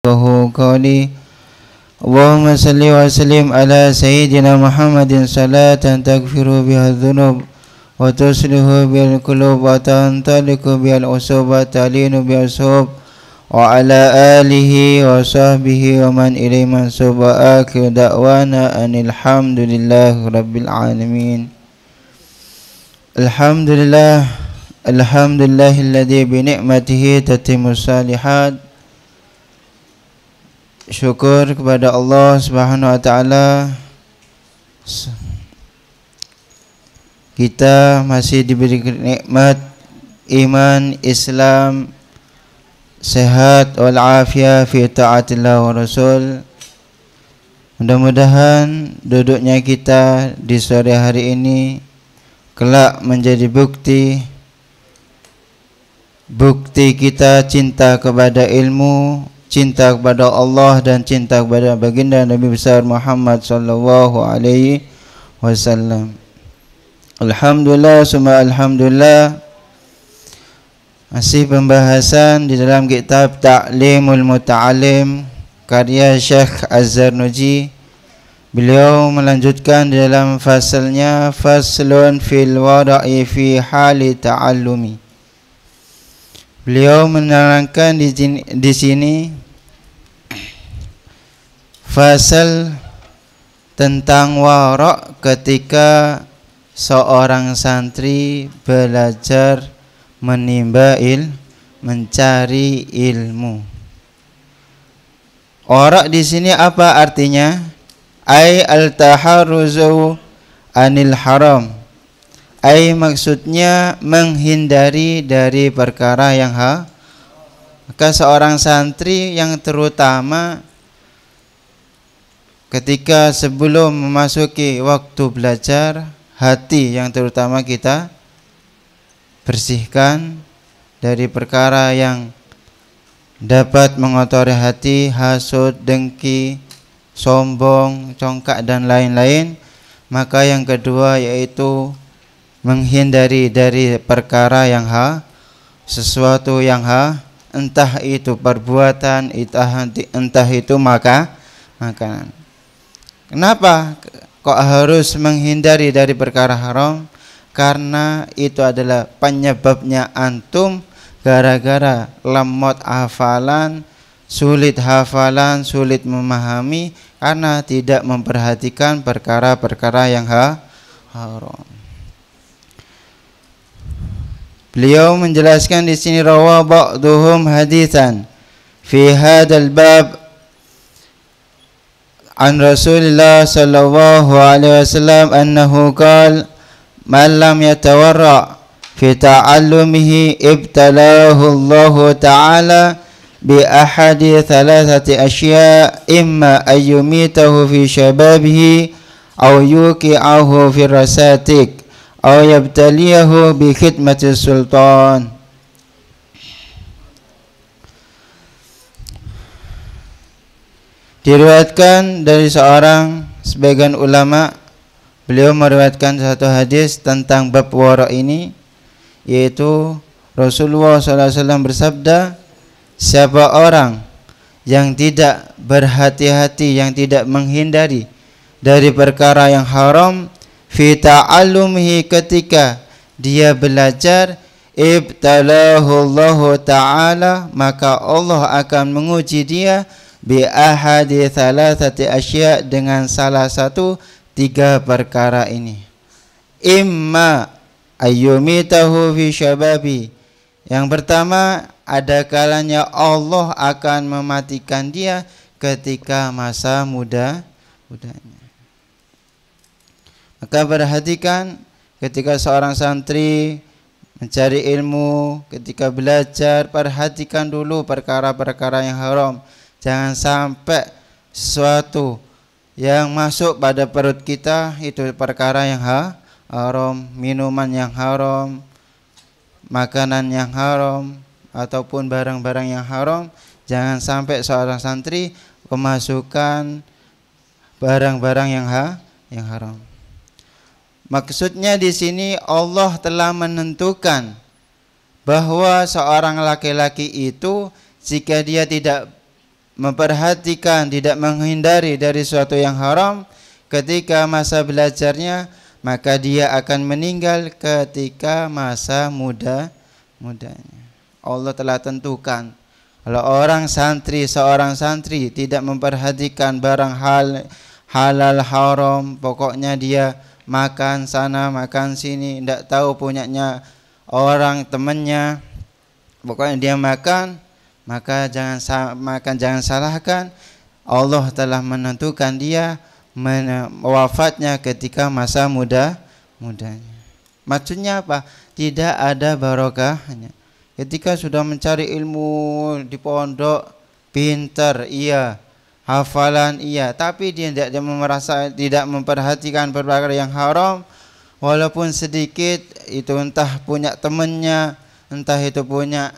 وهو قولي اللهم صل وسلم على سيدنا محمد صلاة تغفر بها الذنوب وتصلح بها القلوب وتنطلق بها الأصوب وتلين بها الصوب وعلى آله وصحبه ومن إليه منصوب وآخر دعوانا أن الحمد لله رب العالمين الحمد لله الحمد لله الذي بنعمته تتم الصالحات syukur kepada Allah Subhanahu wa taala kita masih diberi nikmat iman Islam sehat wal afiat fi taatillah wa rasul mudah-mudahan duduknya kita di sore hari ini kelak menjadi bukti bukti kita cinta kepada ilmu cinta kepada Allah dan cinta kepada baginda Nabi besar Muhammad sallallahu alaihi wasallam. Alhamdulillah summa alhamdulillah. Masih pembahasan di dalam kitab Ta'limul Muta'alim karya Syekh Azhar Nuji. Beliau melanjutkan di dalam fasalnya faslun fil wara'i fi hali ta'allumi. Beliau menerangkan di sini, di sini fasal tentang warok ketika seorang santri belajar menimba il, mencari ilmu. Warok di sini apa artinya? Ai al taharuzu anil haram Ay maksudnya menghindari dari perkara yang ha maka seorang santri yang terutama ketika sebelum memasuki waktu belajar hati yang terutama kita bersihkan dari perkara yang dapat mengotori hati hasut dengki sombong congkak dan lain-lain maka yang kedua yaitu menghindari dari perkara yang ha sesuatu yang ha entah itu perbuatan entah, entah itu maka makanan kenapa kok harus menghindari dari perkara haram karena itu adalah penyebabnya antum gara-gara lemot hafalan sulit hafalan sulit memahami karena tidak memperhatikan perkara-perkara yang ha haram Beliau menjelaskan di sini rawa ba'duhum hadithan fi hadzal bab عن رسول الله صلى الله عليه وسلم أنه قال من لم يتورع في تعلمه ابتلاه الله تعالى بأحد ثلاثة أشياء إما أن يميته في شبابه أو يوقعه في الرساتك aw bi khidmati sultan Diriwayatkan dari seorang sebagian ulama beliau meriwayatkan satu hadis tentang bab wara ini yaitu Rasulullah SAW bersabda siapa orang yang tidak berhati-hati yang tidak menghindari dari perkara yang haram fi ta'allumhi ketika dia belajar ibtalahu Allah taala maka Allah akan menguji dia bi ahadi thalathati asya dengan salah satu tiga perkara ini imma ayyumitahu fi syababi yang pertama ada kalanya Allah akan mematikan dia ketika masa muda mudanya maka perhatikan ketika seorang santri mencari ilmu, ketika belajar, perhatikan dulu perkara-perkara yang haram. Jangan sampai sesuatu yang masuk pada perut kita itu perkara yang ha, haram, minuman yang haram, makanan yang haram, ataupun barang-barang yang haram. Jangan sampai seorang santri memasukkan barang-barang yang ha, yang haram. Maksudnya di sini Allah telah menentukan bahwa seorang laki-laki itu jika dia tidak memperhatikan, tidak menghindari dari suatu yang haram ketika masa belajarnya, maka dia akan meninggal ketika masa muda mudanya. Allah telah tentukan kalau orang santri, seorang santri tidak memperhatikan barang hal halal haram, pokoknya dia makan sana makan sini tidak tahu punyanya orang temannya pokoknya dia makan maka jangan makan jangan salahkan Allah telah menentukan dia men wafatnya ketika masa muda mudanya maksudnya apa tidak ada barokahnya ketika sudah mencari ilmu di pondok pinter iya hafalan iya tapi dia tidak dia merasa tidak memperhatikan perkara yang haram walaupun sedikit itu entah punya temannya entah itu punya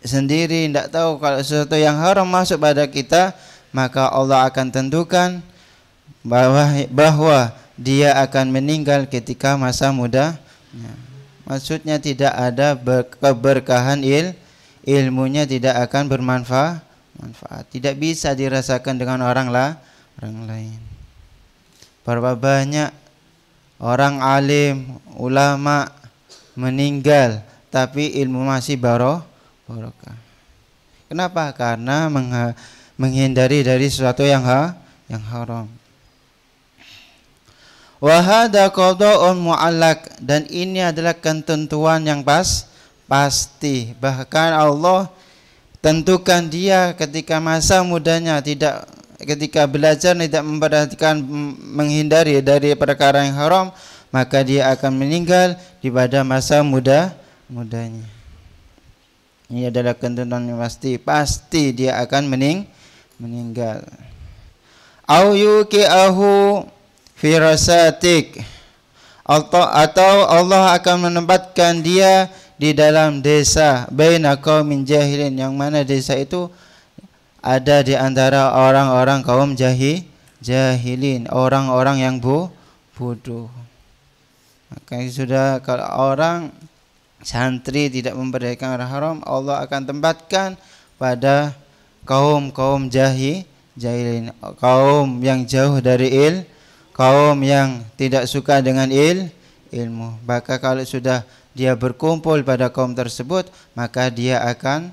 sendiri tidak tahu kalau sesuatu yang haram masuk pada kita maka Allah akan tentukan bahwa bahwa dia akan meninggal ketika masa muda ya. maksudnya tidak ada keberkahan il ilmunya tidak akan bermanfaat manfaat tidak bisa dirasakan dengan orang lah orang lain berapa banyak orang alim ulama meninggal tapi ilmu masih baroh barokah kenapa karena menghindari dari sesuatu yang ha yang haram Wahada qada'un mu'allak dan ini adalah ketentuan yang pas pasti bahkan Allah tentukan dia ketika masa mudanya tidak ketika belajar tidak memperhatikan mm, menghindari dari perkara yang haram maka dia akan meninggal di pada masa muda mudanya ini adalah ketentuan yang pasti pasti dia akan mening meninggal au yuqiahu firasatik rasatik atau Allah akan menempatkan dia di dalam desa baina qaumin jahilin yang mana desa itu ada di antara orang-orang kaum jahi jahilin, orang-orang yang bu, bodoh. Maka sudah kalau orang santri tidak memperhatikan orang haram, Allah akan tempatkan pada kaum-kaum jahi jahilin, kaum yang jauh dari il, kaum yang tidak suka dengan il ilmu. Maka kalau sudah dia berkumpul pada kaum tersebut maka dia akan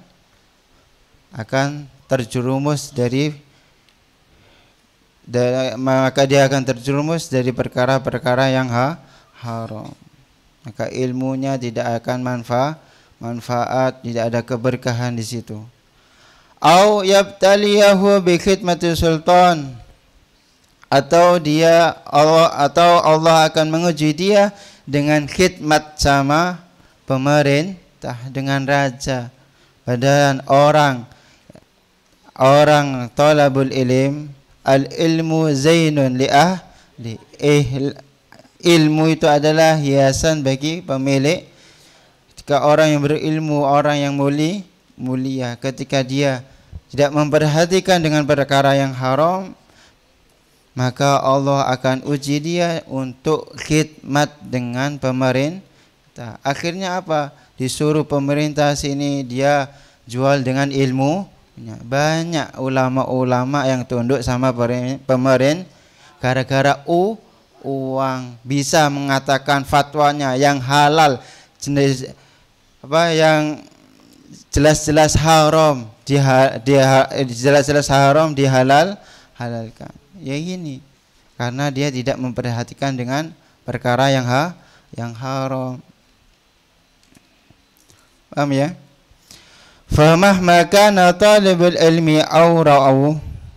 akan terjerumus dari da, maka dia akan terjerumus dari perkara-perkara yang ha, haram maka ilmunya tidak akan manfaat manfaat tidak ada keberkahan di situ au yabtaliyahu bi sultan atau dia Allah atau Allah akan menguji dia dengan khidmat sama pemerintah dengan raja padahal orang orang talabul ilim al ilmu zainun li ahli eh, ilmu itu adalah hiasan bagi pemilik ketika orang yang berilmu orang yang muli mulia ketika dia tidak memperhatikan dengan perkara yang haram maka Allah akan uji dia untuk khidmat dengan pemerintah. Akhirnya apa? Disuruh pemerintah sini dia jual dengan ilmu. Banyak ulama-ulama yang tunduk sama pemerintah gara-gara u uang bisa mengatakan fatwanya yang halal jenis apa yang jelas-jelas haram di jelas-jelas haram dihalal halalkan ya gini karena dia tidak memperhatikan dengan perkara yang ha yang haram paham ya فمهما كان طالب العلم أو رأوا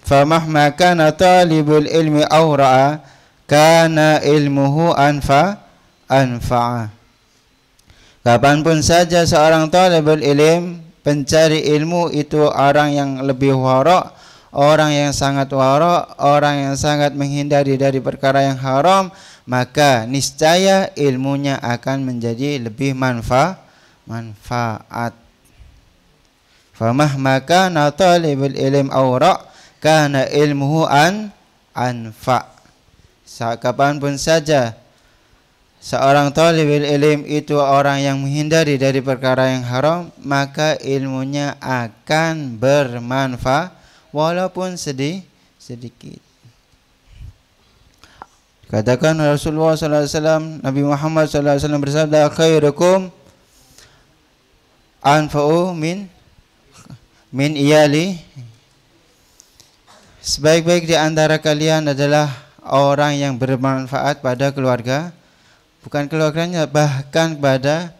فمهما كان طالب العلم أو رأى كان علمه Kapanpun saja seorang talibul ilm, pencari ilmu itu orang yang lebih warok orang yang sangat waro, orang yang sangat menghindari dari perkara yang haram, maka niscaya ilmunya akan menjadi lebih manfa manfaat. Famah maka natalibul ilm awra karena ilmuhu an anfa. Kapanpun saja seorang talibul ilm itu orang yang menghindari dari perkara yang haram, maka ilmunya akan bermanfaat walaupun sedih sedikit. Katakan Rasulullah sallallahu alaihi wasallam Nabi Muhammad sallallahu alaihi wasallam bersabda khairukum anfa'u min min iyali sebaik-baik di antara kalian adalah orang yang bermanfaat pada keluarga bukan keluarganya bahkan pada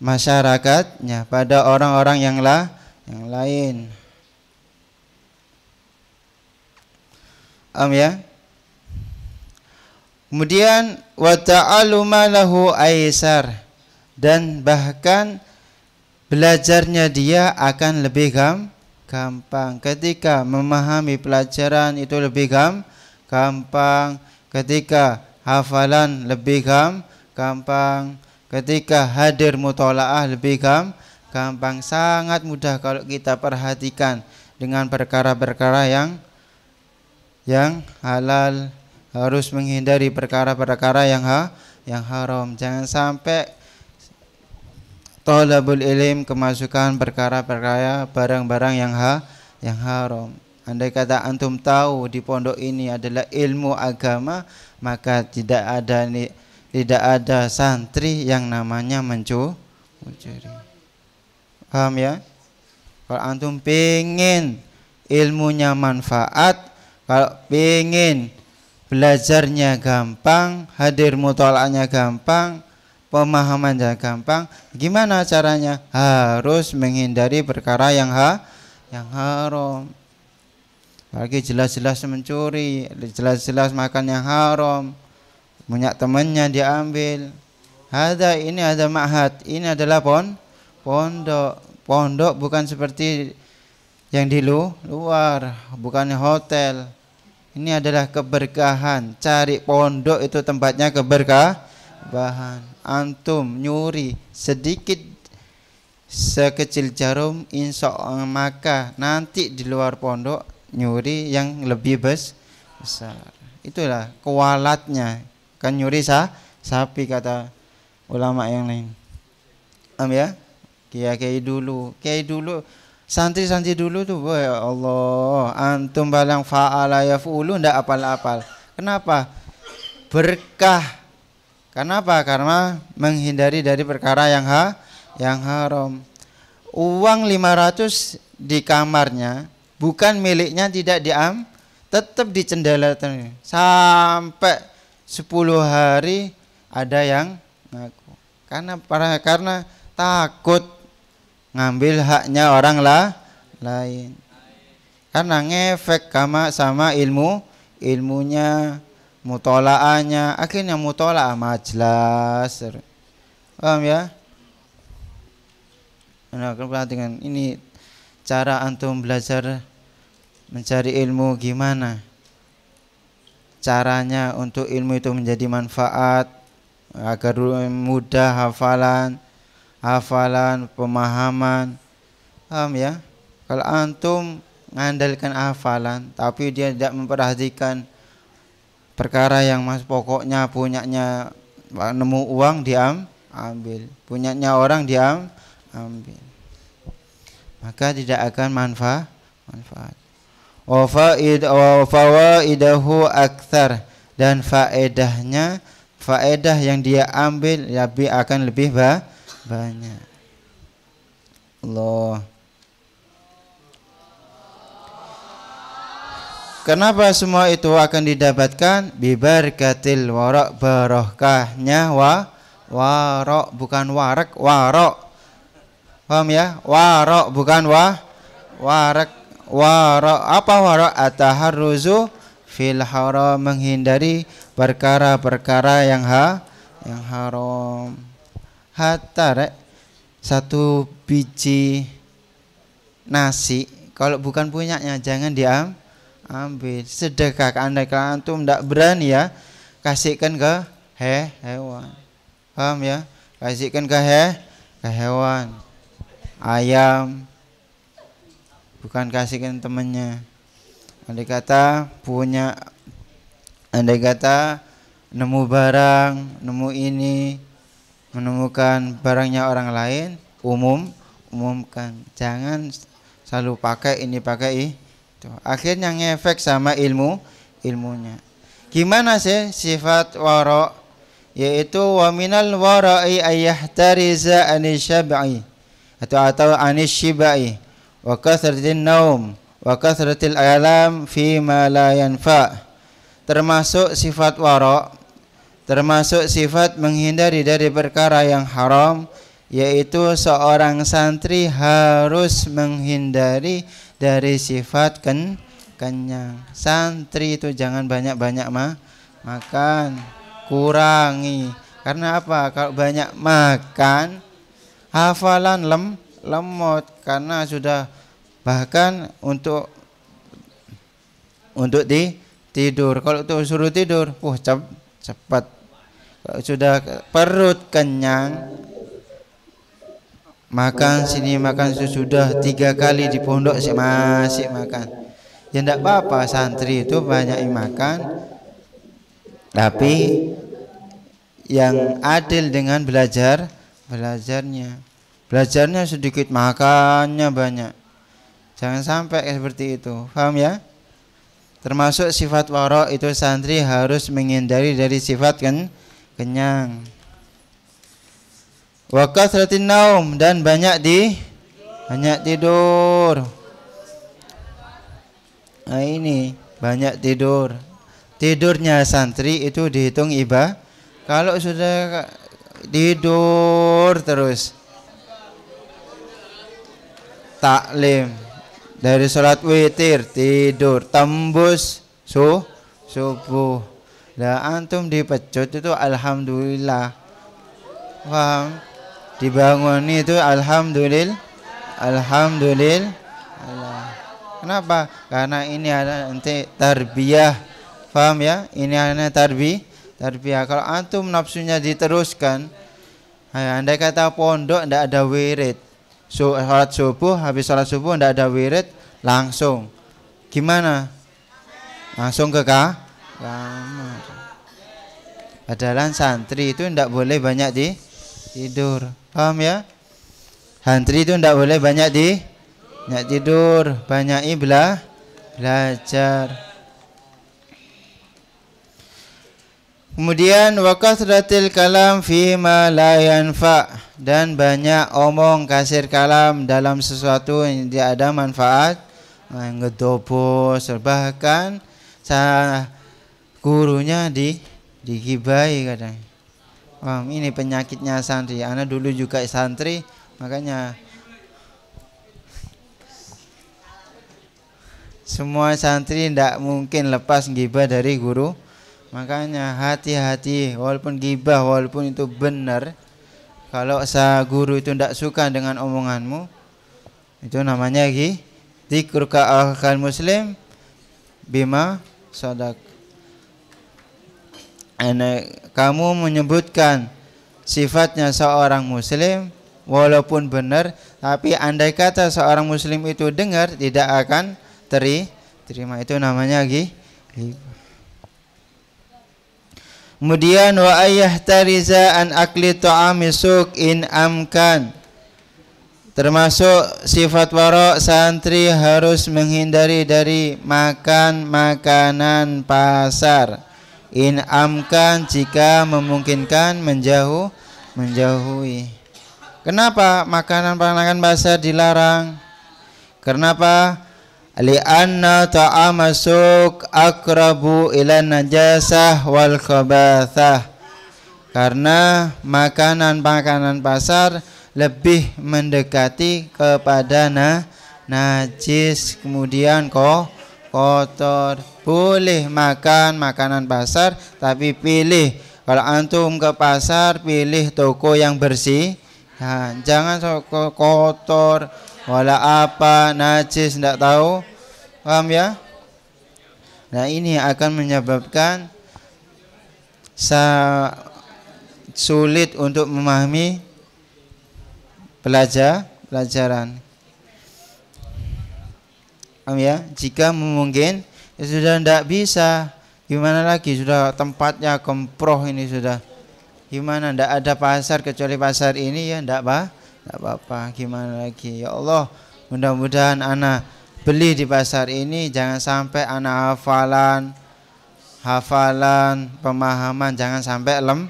masyarakatnya pada orang-orang yang lah yang lain Am ya? Kemudian wa ta'alluma lahu aisar dan bahkan belajarnya dia akan lebih gam, gampang ketika memahami pelajaran itu lebih gam, gampang ketika hafalan lebih gam, gampang ketika hadir mutolaah lebih gam, gampang sangat mudah kalau kita perhatikan dengan perkara-perkara yang yang halal, harus menghindari perkara-perkara yang ha yang haram. Jangan sampai tolabul ilim kemasukan perkara-perkara barang-barang yang ha yang haram. Andai kata antum tahu di pondok ini adalah ilmu agama, maka tidak ada ni, tidak ada santri yang namanya mencuri. Paham ya? Kalau antum pengen ilmunya manfaat, kalau ingin belajarnya gampang, hadir mutolaknya gampang, pemahamannya gampang, gimana caranya? Harus menghindari perkara yang ha yang haram. Lagi jelas-jelas mencuri, jelas-jelas makan yang haram, punya temannya diambil. Ada ini ada ma'had, ini adalah pon pondok. Pondok bukan seperti yang di luar, bukan hotel ini adalah keberkahan. Cari pondok itu tempatnya keberkah. Bahan Antum nyuri sedikit sekecil jarum, insya Allah maka nanti di luar pondok nyuri yang lebih besar. Itulah kualatnya Kan nyuri sah sapi kata ulama yang lain. Am ya? Kiai kiai dulu, kiai dulu Santri-santri dulu tuh, ya Allah, antum balang fa'ala ulu ndak apal-apal. Kenapa? Berkah. Kenapa? Karena menghindari dari perkara yang ha yang haram. Uang 500 di kamarnya bukan miliknya tidak diam tetap cendela sampai 10 hari ada yang ngaku karena para karena takut ngambil haknya orang lah lain karena ngefek sama sama ilmu ilmunya mutolaannya akhirnya mutolaah majlas paham ya nah perhatikan ini cara antum belajar mencari ilmu gimana caranya untuk ilmu itu menjadi manfaat agar mudah hafalan hafalan, pemahaman. Paham ya? Kalau antum mengandalkan hafalan tapi dia tidak memperhatikan perkara yang mas pokoknya punyanya nemu uang diam ambil punyanya orang diam ambil maka tidak akan manfaat manfaat wa faid wa akthar dan faedahnya faedah yang dia ambil lebih akan lebih bah, banyak Allah Kenapa semua itu akan didapatkan? katil warok barokahnya wa warok bukan warak warok. Paham ya? Warok bukan wa warak warok apa warok ataharuzu fil haram menghindari perkara-perkara yang ha yang haram hatta rek satu biji nasi kalau bukan punyanya jangan diam ambil sedekah anda kalau antum tidak berani ya kasihkan ke he hewan paham ya kasihkan ke he ke hewan ayam bukan kasihkan temannya andai kata punya andai kata nemu barang nemu ini menemukan barangnya orang lain umum umumkan jangan selalu pakai ini pakai itu akhirnya ngefek sama ilmu ilmunya gimana sih sifat warok yaitu waminal warai tariza anisyabai atau atau anisyibai wa kasratin naum wa kasratil alam fi ma la yanfa termasuk sifat warok termasuk sifat menghindari dari perkara yang haram yaitu seorang santri harus menghindari dari sifat ken kenyang santri itu jangan banyak-banyak mah makan kurangi karena apa kalau banyak makan hafalan lem lemot karena sudah bahkan untuk untuk di tidur kalau tuh suruh tidur puh uh, cep, cepat sudah perut kenyang makan sini makan sudah tiga kali di pondok sih masih makan ya tidak apa-apa santri itu banyak yang makan tapi yang adil dengan belajar belajarnya belajarnya sedikit makannya banyak jangan sampai seperti itu paham ya termasuk sifat warok itu santri harus menghindari dari sifat kan kenyang wakas seratin naum dan banyak di banyak tidur nah ini banyak tidur tidurnya santri itu dihitung iba kalau sudah tidur terus taklim dari sholat witir tidur tembus su subuh lah antum dipecut itu alhamdulillah. Paham? Dibangun itu alhamdulillah. Alhamdulillah. Kenapa? Karena ini ada nanti tarbiyah. Paham ya? Ini hanya tarbi tarbiyah. Kalau antum nafsunya diteruskan, andai kata pondok tidak ada wirid. So, sholat subuh, habis sholat subuh tidak ada wirid, langsung. Gimana? Langsung ke kah? Padahal santri itu tidak boleh banyak di tidur. Paham ya? Santri itu tidak boleh banyak di banyak tidur, banyak iblah belajar. Kemudian wakasratil kalam fi ma la yanfa dan banyak omong kasir kalam dalam sesuatu yang tidak ada manfaat, ngedobos bahkan gurunya di digibai kadang oh, ini penyakitnya santri. Anak dulu juga santri, makanya semua santri tidak mungkin lepas gibah dari guru. Makanya hati-hati, walaupun gibah, walaupun itu benar, kalau sa guru itu tidak suka dengan omonganmu, itu namanya gi. dikurka akal muslim bima sodak kamu menyebutkan sifatnya seorang muslim walaupun benar tapi andai kata seorang muslim itu dengar tidak akan teri terima itu namanya lagi kemudian wa ayah tariza an akli ta'ami in amkan termasuk sifat warok santri harus menghindari dari makan makanan pasar in amkan jika memungkinkan menjauh menjauhi kenapa makanan panganan basah dilarang kenapa li'anna ta'amasuk akrabu ila najasah wal khabathah karena makanan-makanan pasar lebih mendekati kepada na najis kemudian kok kotor boleh makan makanan pasar tapi pilih kalau antum ke pasar pilih toko yang bersih nah, jangan toko kotor wala apa najis tidak tahu paham ya nah ini akan menyebabkan sulit untuk memahami pelajar pelajaran paham ya jika memungkinkan ya sudah tidak bisa gimana lagi sudah tempatnya kemproh ini sudah gimana tidak ada pasar kecuali pasar ini ya tidak apa tidak apa-apa gimana lagi ya Allah mudah-mudahan anak beli di pasar ini jangan sampai anak hafalan hafalan pemahaman jangan sampai lem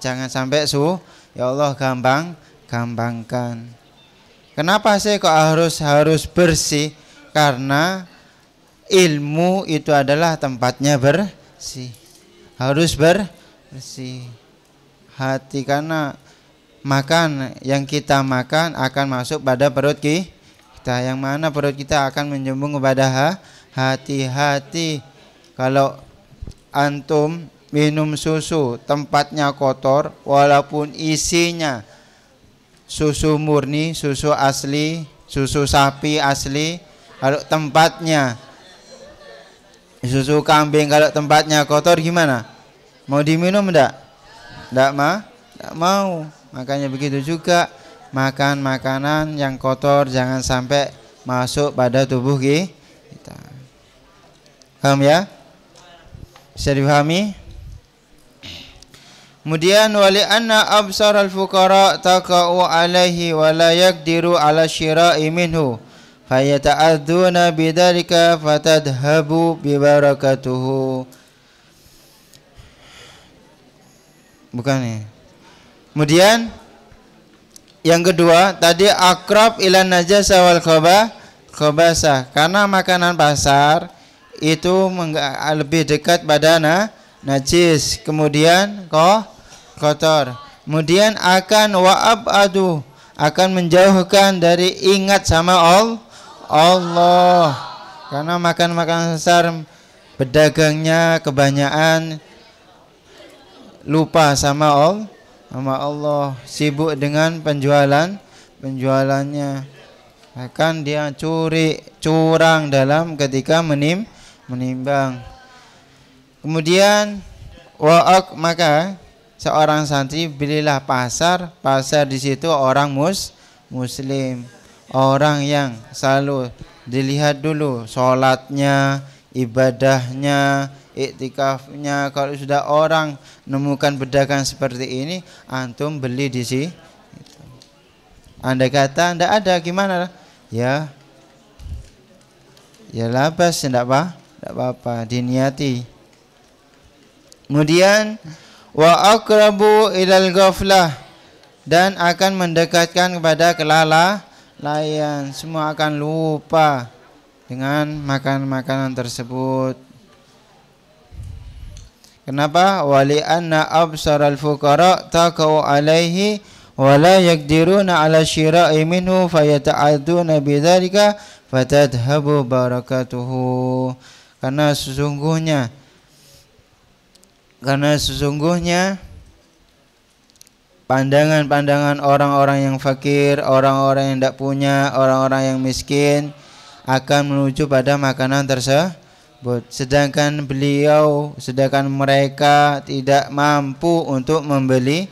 jangan sampai su ya Allah gampang gampangkan kenapa sih kok harus harus bersih karena ilmu itu adalah tempatnya bersih harus bersih hati karena makan yang kita makan akan masuk pada perut kita yang mana perut kita akan menjembung kepada hati-hati kalau antum minum susu tempatnya kotor walaupun isinya susu murni susu asli susu sapi asli kalau tempatnya Susu kambing kalau tempatnya kotor gimana? Mau diminum enggak? Enggak ma? Enggak mau. Makanya begitu juga makan makanan yang kotor jangan sampai masuk pada tubuh kita. Paham ya? Bisa dipahami? Kemudian wali anna absar al fuqara taqa'u alaihi wa la yaqdiru ala syira'i minhu فيتعذون بذلك فتذهب bibarakatuhu bukan ya kemudian yang kedua tadi akrab ilan najasa wal khaba khabasa karena makanan pasar itu lebih dekat pada na, najis kemudian koh kotor kemudian akan waab aduh akan menjauhkan dari ingat sama Allah Allah karena makan-makan besar, pedagangnya kebanyakan lupa sama Allah sama Allah sibuk dengan penjualan penjualannya akan dia curi curang dalam ketika menim menimbang kemudian waak maka seorang santri belilah pasar pasar di situ orang mus muslim orang yang selalu dilihat dulu sholatnya ibadahnya iktikafnya kalau sudah orang menemukan bedakan seperti ini antum beli di sini anda kata anda ada gimana ya ya labas tidak apa tidak apa, apa diniati kemudian wa akrabu ilal ghaflah dan akan mendekatkan kepada kelala layan, semua akan lupa dengan makan makanan tersebut. Kenapa? Wali anna absaral fuqara taqaw alaihi wa la yaqdiruna ala syira'i minhu fayata'aduna bidzalika fatadhabu barakatuhu. Karena sesungguhnya karena sesungguhnya pandangan-pandangan orang-orang yang fakir, orang-orang yang tidak punya, orang-orang yang miskin akan menuju pada makanan tersebut. Sedangkan beliau, sedangkan mereka tidak mampu untuk membeli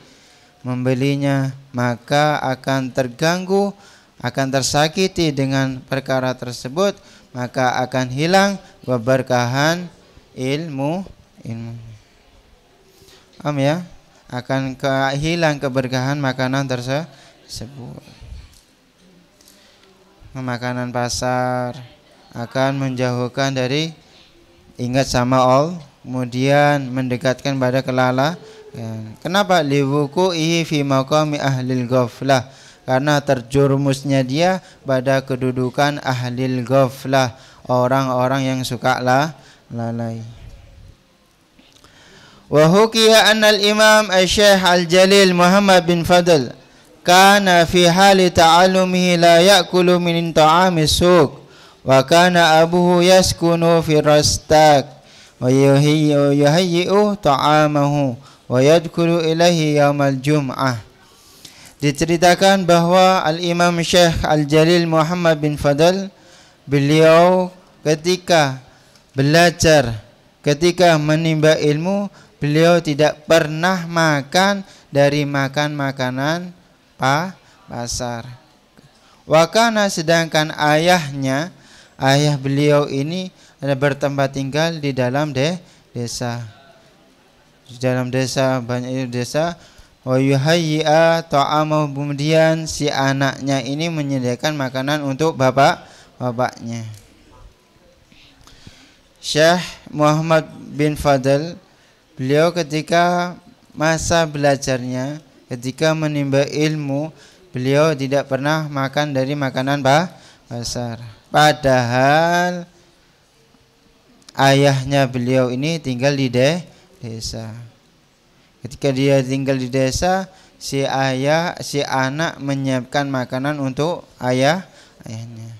membelinya, maka akan terganggu, akan tersakiti dengan perkara tersebut, maka akan hilang keberkahan ilmu ilmu. Am ya? akan ke hilang keberkahan makanan tersebut. Makanan pasar akan menjauhkan dari ingat sama all. kemudian mendekatkan pada kelala. Kenapa liwuku ihi fi maqami ahlil ghaflah? Karena terjurumusnya dia pada kedudukan ahlil ghaflah, orang-orang yang suka lah lalai. وحكي أن الإمام الشيخ الجليل محمد بن فضل كان في حال تعلمه لا يأكل من طعام السوق وكان أبوه يسكن في الرستاك ويهيئ طعامه ويدخل إليه يوم الجمعة Diceritakan bahwa Al-Imam Syekh Al-Jalil Muhammad bin Fadl Beliau ketika belajar Ketika menimba ilmu beliau tidak pernah makan dari makan makanan pa pasar. Wakana sedangkan ayahnya, ayah beliau ini ada bertempat tinggal di dalam de desa. Di dalam desa banyak desa wa yuhayyi'a ta'amahu kemudian si anaknya ini menyediakan makanan untuk bapak bapaknya Syekh Muhammad bin Fadl Beliau ketika masa belajarnya, ketika menimba ilmu, beliau tidak pernah makan dari makanan bah pasar. Padahal ayahnya beliau ini tinggal di de desa. Ketika dia tinggal di desa, si ayah si anak menyiapkan makanan untuk ayah ayahnya.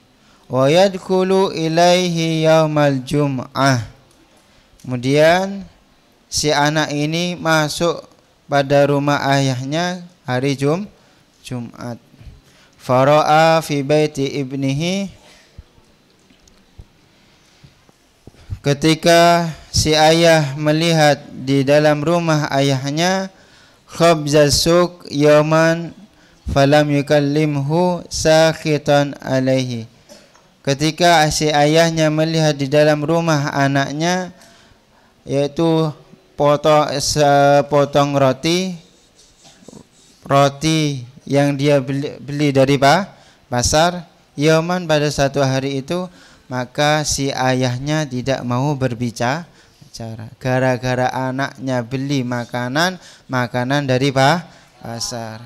Wa yadkhulu ilaihi yaumal jum'ah. Kemudian si anak ini masuk pada rumah ayahnya hari Jum Jumat. Faro'a fi baiti ibnihi Ketika si ayah melihat di dalam rumah ayahnya khabzasuk yaman falam yukallimhu sakhitan alaihi. Ketika si ayahnya melihat di dalam rumah anaknya yaitu potong sepotong roti roti yang dia beli, beli dari pa, pasar Yaman pada satu hari itu maka si ayahnya tidak mau berbicara gara-gara anaknya beli makanan makanan dari pa, pasar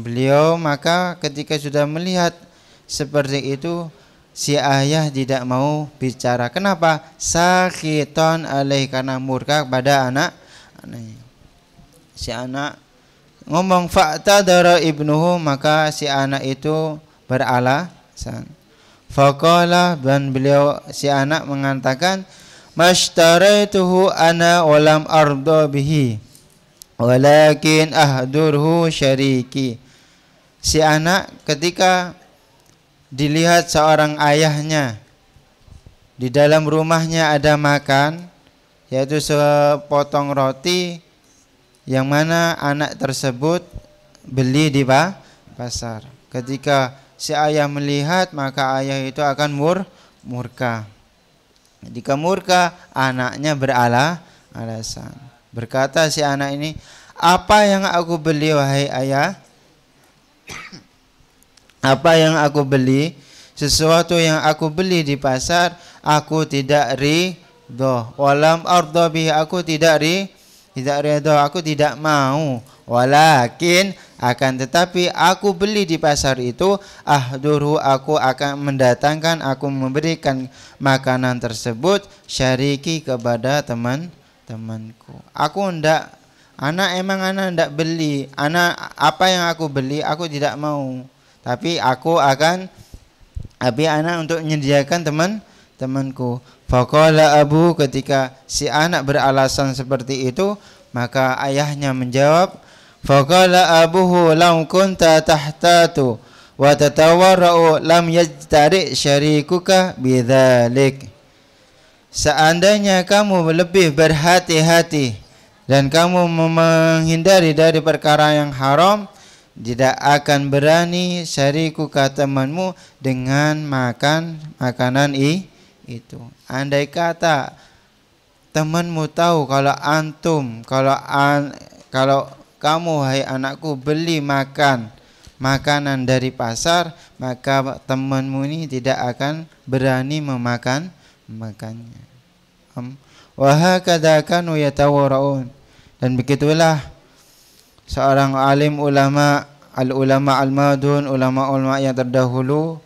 beliau maka ketika sudah melihat seperti itu si ayah tidak mau bicara. Kenapa? Sakiton alaih karena murka kepada anak Si anak ngomong fakta dara ibnuhu maka si anak itu beralasan. Fakola dan beliau si anak mengatakan mashtaraituhu ana walam ardo bihi walakin ahdurhu syariki. Si anak ketika dilihat seorang ayahnya di dalam rumahnya ada makan yaitu sepotong roti yang mana anak tersebut beli di pasar. Ketika si ayah melihat maka ayah itu akan mur murka. jika murka anaknya beralah alasan. Berkata si anak ini, "Apa yang aku beli wahai ayah?" apa yang aku beli sesuatu yang aku beli di pasar aku tidak ridho walam ardo bih aku tidak ri tidak ridho aku tidak mau walakin akan tetapi aku beli di pasar itu ahduru aku akan mendatangkan aku memberikan makanan tersebut syariki kepada teman temanku aku ndak anak emang anak ndak beli anak apa yang aku beli aku tidak mau tapi aku akan abi anak untuk menyediakan teman temanku Fakola abu ketika si anak beralasan seperti itu maka ayahnya menjawab Fakola abuhu lam kunta tahtatu wa tatawarra'u lam yajtari syarikuka bidalik. seandainya kamu lebih berhati-hati dan kamu menghindari dari perkara yang haram tidak akan berani syariku kata temanmu dengan makan makanan i, itu. Andai kata temanmu tahu kalau antum, kalau an, kalau kamu hai anakku beli makan makanan dari pasar, maka temanmu ini tidak akan berani memakan makannya. Um, Wahakadha yatawara'un. Dan begitulah seorang alim ulama al ulama al madun ulama ulama yang terdahulu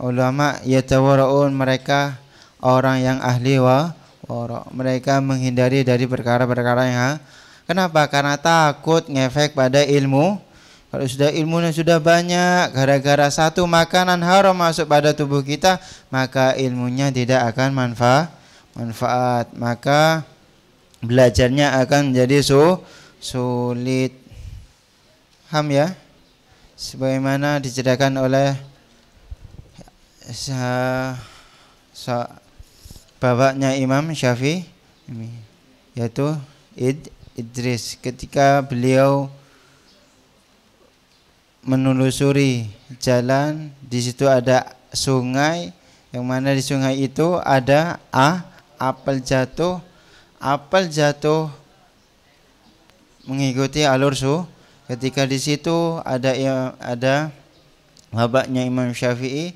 ulama yatawaraun mereka orang yang ahli wa wara mereka menghindari dari perkara-perkara yang ha? kenapa karena takut ngefek pada ilmu kalau sudah ilmunya sudah banyak, gara-gara satu makanan haram masuk pada tubuh kita, maka ilmunya tidak akan manfaat. Manfaat maka belajarnya akan menjadi su sulit ham ya sebagaimana diceritakan oleh eh, bapaknya Imam Syafi'i yaitu Id Idris ketika beliau menelusuri jalan di situ ada sungai yang mana di sungai itu ada a apel jatuh apel jatuh mengikuti alur su ketika di situ ada ya, ada babaknya Imam Syafi'i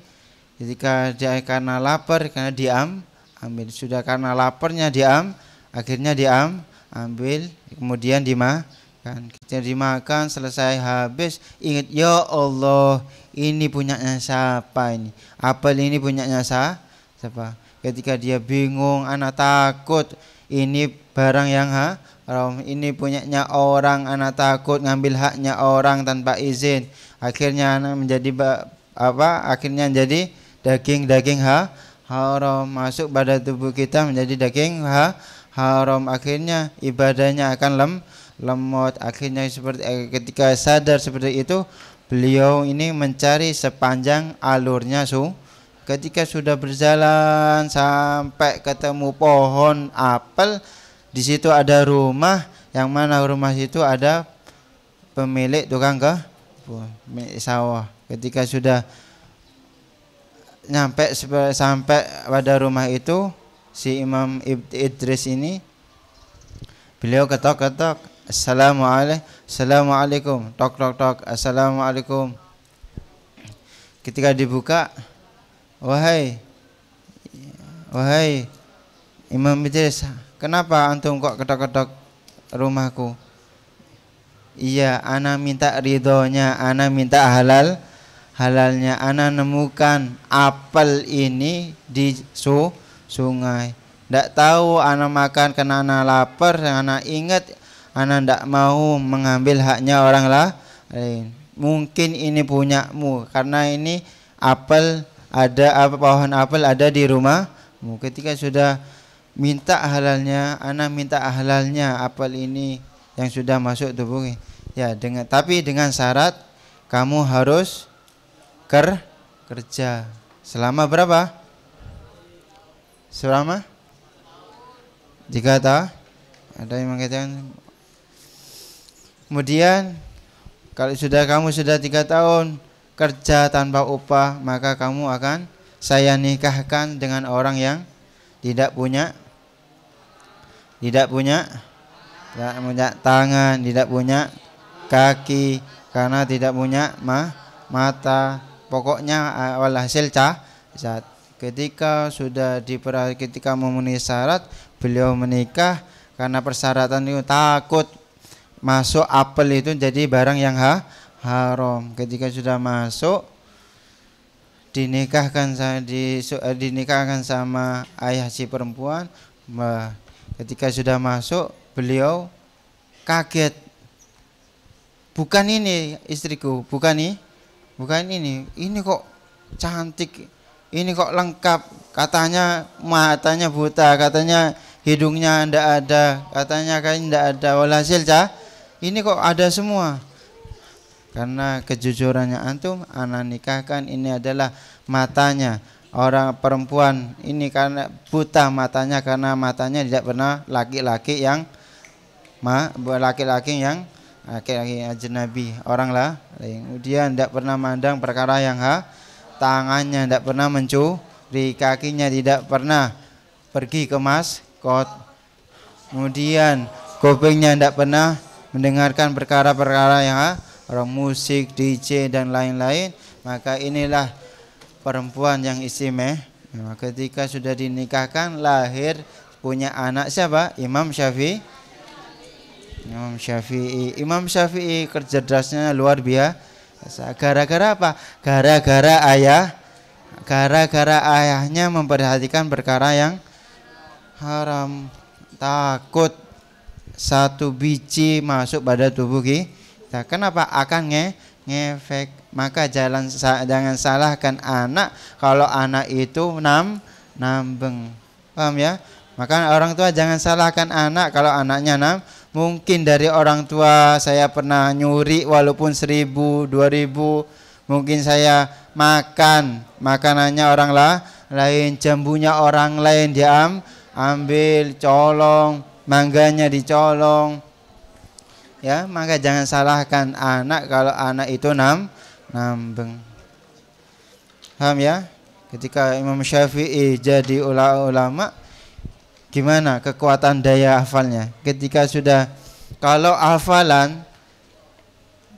ketika dia karena lapar karena diam ambil sudah karena laparnya diam akhirnya diam ambil kemudian dimakan kita dimakan selesai habis ingat ya Allah ini punyanya siapa ini apel ini punyanya siapa ketika dia bingung anak takut ini barang yang ha Rom ini punyanya orang, anak takut ngambil haknya orang tanpa izin. Akhirnya anak menjadi apa? Akhirnya jadi daging-daging ha haram masuk pada tubuh kita menjadi daging ha haram. Akhirnya ibadahnya akan lem lemot. Akhirnya seperti eh, ketika sadar seperti itu, beliau ini mencari sepanjang alurnya su. Ketika sudah berjalan sampai ketemu pohon apel, di situ ada rumah yang mana rumah situ ada pemilik tukang ke sawah. Ketika sudah nyampe sampai pada rumah itu si Imam Idris ini beliau ketok-ketok Assalamualaikum Assalamualaikum tok tok tok Assalamualaikum ketika dibuka wahai wahai Imam Idris Kenapa antum kok ketok-ketok rumahku? Iya, ana minta ridhonya, ana minta halal halalnya. Ana nemukan apel ini di su sungai. ndak tahu ana makan karena ana lapar, ana ingat ana ndak mau mengambil haknya orang lah Mungkin ini punyamu karena ini apel ada apa pohon apel ada di rumahmu. Ketika sudah minta halalnya, anak minta halalnya apel ini yang sudah masuk tubuhnya. Ya, dengan tapi dengan syarat kamu harus ker kerja selama berapa? Selama jika tak ada yang mengatakan kemudian kalau sudah kamu sudah tiga tahun kerja tanpa upah maka kamu akan saya nikahkan dengan orang yang tidak punya tidak punya tidak punya tangan, tidak punya kaki karena tidak punya ma, mata. Pokoknya eh, hasil cah zat. Ketika sudah diperhatikan ketika memenuhi syarat, beliau menikah karena persyaratan itu takut masuk apel itu jadi barang yang ha, haram. Ketika sudah masuk dinikahkan di, eh, dinikahkan sama ayah si perempuan bah, Ketika sudah masuk, beliau kaget. Bukan ini istriku, bukan ini, bukan ini. Ini kok cantik, ini kok lengkap. Katanya matanya buta, katanya hidungnya ndak ada, katanya kan ndak ada. Walhasil cah, ini kok ada semua. Karena kejujurannya antum, anak nikahkan ini adalah matanya, orang perempuan ini karena buta matanya karena matanya tidak pernah laki-laki yang ma laki-laki yang ah, laki-laki ajnabi orang lah kemudian tidak pernah mandang perkara yang ha tangannya tidak pernah mencuri kakinya tidak pernah pergi ke mas maskot kemudian kupingnya tidak pernah mendengarkan perkara-perkara yang ha orang musik DJ dan lain-lain maka inilah perempuan yang istimewa nah, ketika sudah dinikahkan lahir punya anak siapa Imam Syafi'i Imam Syafi'i Imam Syafi'i kerjasnya luar biasa gara-gara apa gara-gara ayah gara-gara ayahnya memperhatikan perkara yang haram takut satu biji masuk pada tubuh kita kenapa akan nge ngefek maka jalan, jangan salahkan anak kalau anak itu nam nambeng. Paham ya? Maka orang tua jangan salahkan anak kalau anaknya nam. Mungkin dari orang tua saya pernah nyuri walaupun seribu, dua ribu. Mungkin saya makan makanannya orang lah lain, jambunya orang lain diam ambil, colong, mangganya dicolong. Ya, maka jangan salahkan anak kalau anak itu nam Nambeng. Paham ya? Ketika Imam Syafi'i jadi ulama gimana kekuatan daya hafalnya? Ketika sudah kalau hafalan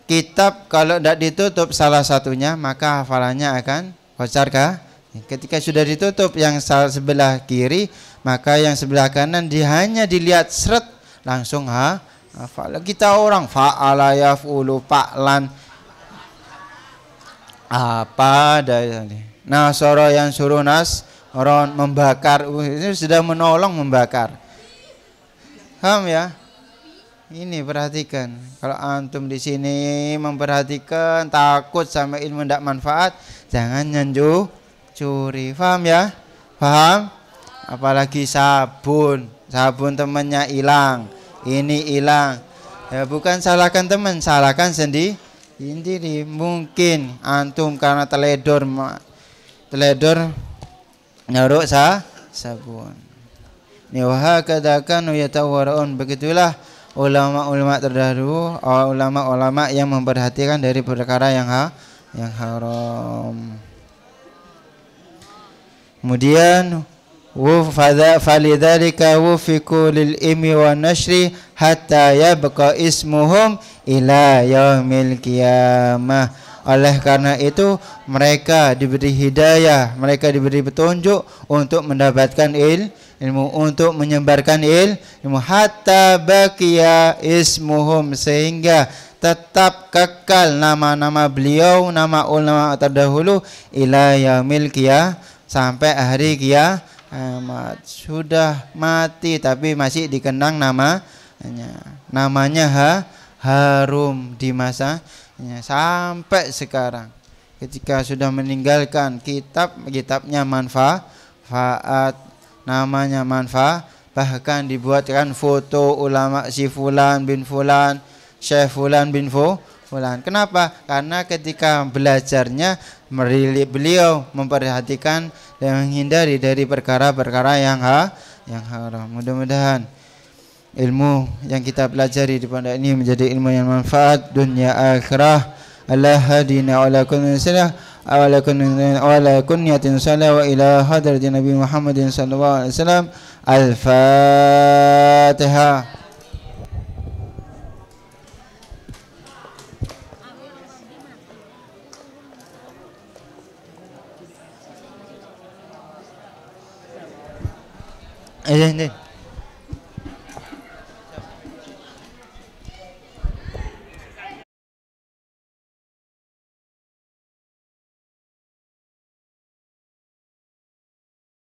kitab kalau tidak ditutup salah satunya maka hafalannya akan kocar kah? Ketika sudah ditutup yang sebelah kiri maka yang sebelah kanan di, hanya dilihat seret langsung ha hafal. Kita orang fa'ala yaf'ulu fa'lan apa dari nah soro yang suruh nas orang membakar ini sudah menolong membakar ham ya ini perhatikan kalau antum di sini memperhatikan takut sama ilmu tidak manfaat jangan nyanyu curi HAM ya paham apalagi sabun sabun temennya hilang ini hilang ya, bukan salahkan teman salahkan sendiri ini mungkin antum karena teledor teledor nyaruk sa sabun. Ni wahakadha kanu yatawaraun begitulah ulama-ulama terdahulu, uh, ulama-ulama yang memperhatikan dari perkara yang ha, yang haram. Kemudian falidhalika wufiku lil imi wa nashri hatta yabqa ismuhum ila yaumil qiyamah oleh karena itu mereka diberi hidayah mereka diberi petunjuk untuk mendapatkan il ilmu untuk menyebarkan il ilmu hatta bakia ismuhum sehingga tetap kekal nama-nama beliau nama ulama terdahulu ila yaumil qiyamah sampai hari qiyamah Ahmad sudah mati tapi masih dikenang namanya namanya ha, harum di masa sampai sekarang ketika sudah meninggalkan kitab kitabnya manfaat namanya manfaat bahkan dibuatkan foto ulama si fulan bin fulan syekh fulan bin Fulan. Kenapa? Karena ketika belajarnya beliau memperhatikan dan menghindari dari perkara-perkara yang ha, yang haram. Mudah-mudahan ilmu yang kita pelajari di pondok ini menjadi ilmu yang manfaat dunia akhirah. Allah hadina ala kunna salah ala kunna ala kunyatin salah wa ila hadrat nabi Muhammadin sallallahu alaihi wasallam. Al-Fatihah. 哎，那。